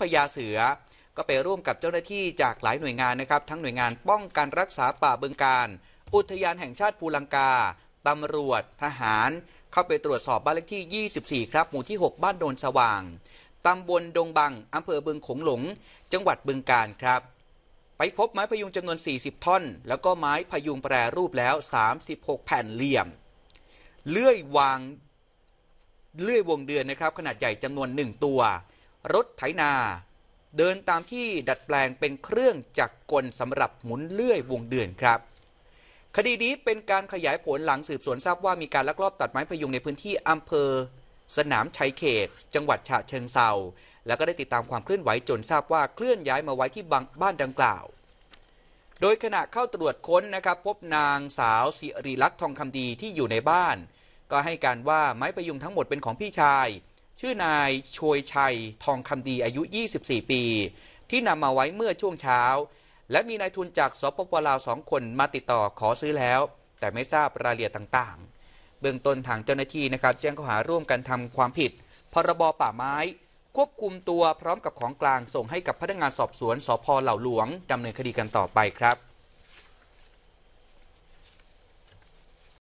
พญาเสือก็ไปร่วมกับเจ้าหน้าที่จากหลายหน่วยงานนะครับ ทั้งหน่วยงานป้องกันรักษาป่าเบองการ อุทยานแห่งชาติภูลังกาตำรวจทหาร เข้าไปตรวจสอบบ้านเลขที่ 24 ครับ หมู่ที่ 6 บ้านโดนสว่างตำบลดงบังอำเภอบึงขงหลงจังหวัดบึงการครับ ไปพบไม้พยุงจำนวน 40 ท่อนแล้วก็ไม้พยุงแปรรูปแล้ว 36 แผ่นเหลี่ยมเลื่อยวางเลื่อยวงเดือนนะครับขนาดใหญ่จำนวน1ตัวรถไถนาเดินตามที่ดัดแปลงเป็นเครื่องจักรกลสำหรับหมุนเลื่อยวงเดือนครับคดีนี้เป็นการขยายผลหลังสืบสวนทราบว่ามีการลักลอบตัดไม้พยุงในพื้นที่อำเภอ สนามชัยเขต จังหวัดฉะเชิงเซาแล้วก็ได้ติดตามความเคลื่อนไหวจนทราบว่าเคลื่อนย้ายมาไว้ที่บบ้านดังกล่าว โดยขณะเข้าตรวจค้นนะครับพบนางสาว สิริลักษณ์ทองคำดีที่อยู่ในบ้าน ก็ให้การว่าไม้พยุงทั้งหมดเป็นของพี่ชายชื่อนาย ชวยชัย ทองคำดีอายุ 24 ปี ที่นำมาไว้เมื่อช่วงเช้า และมีนายทุนจากสปปลาวสองคนมาติดต่อขอซื้อแล้ว แต่ไม่ทราบรายละเอียดต่าง ๆ เบื้องต้นทางเจ้าหน้าที่นะครับ แจ้งข้อหาร่วมกันทำความผิด พรบป่าไม้ ควบคุมตัวพร้อมกับของกลางส่งให้กับพนักงานสอบสวนสพเหล่าหลวงดำเนินคดีกันต่อไปครับ